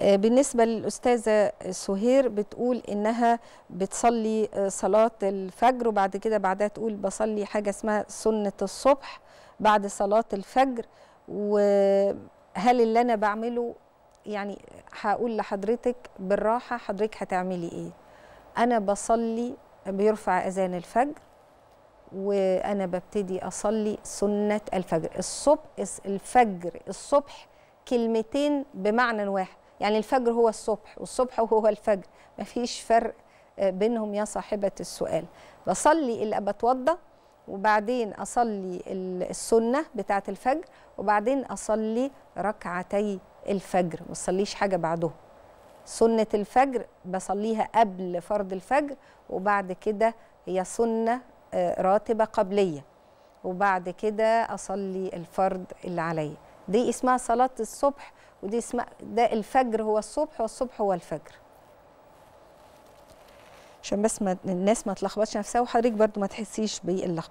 آه، بالنسبة للأستاذة سهير بتقول إنها بتصلي آه، صلاة الفجر وبعد كده بعدها تقول بصلي حاجة اسمها سنة الصبح بعد صلاة الفجر وهل اللي أنا بعمله يعني هقول لحضرتك بالراحة حضرتك هتعملي إيه أنا بصلي بيرفع أذان الفجر وأنا ببتدي أصلي سنة الفجر الصبح الفجر الصبح كلمتين بمعنى واحد يعني الفجر هو الصبح والصبح هو الفجر مفيش فرق بينهم يا صاحبة السؤال بصلي اللي بتوضى وبعدين أصلي السنة بتاعة الفجر وبعدين أصلي ركعتي الفجر ما أصليش حاجة بعدهم سنة الفجر بصليها قبل فرض الفجر وبعد كده هي سنة آه، راتبة قبلية وبعد كده أصلي الفرض اللي عليا دي اسمها صلاة الصبح ودي اسمها ده الفجر هو الصبح والصبح هو الفجر عشان بس ما الناس ما تلخبطش نفسها وحضرتك برضو ما تحسيش باللخبطه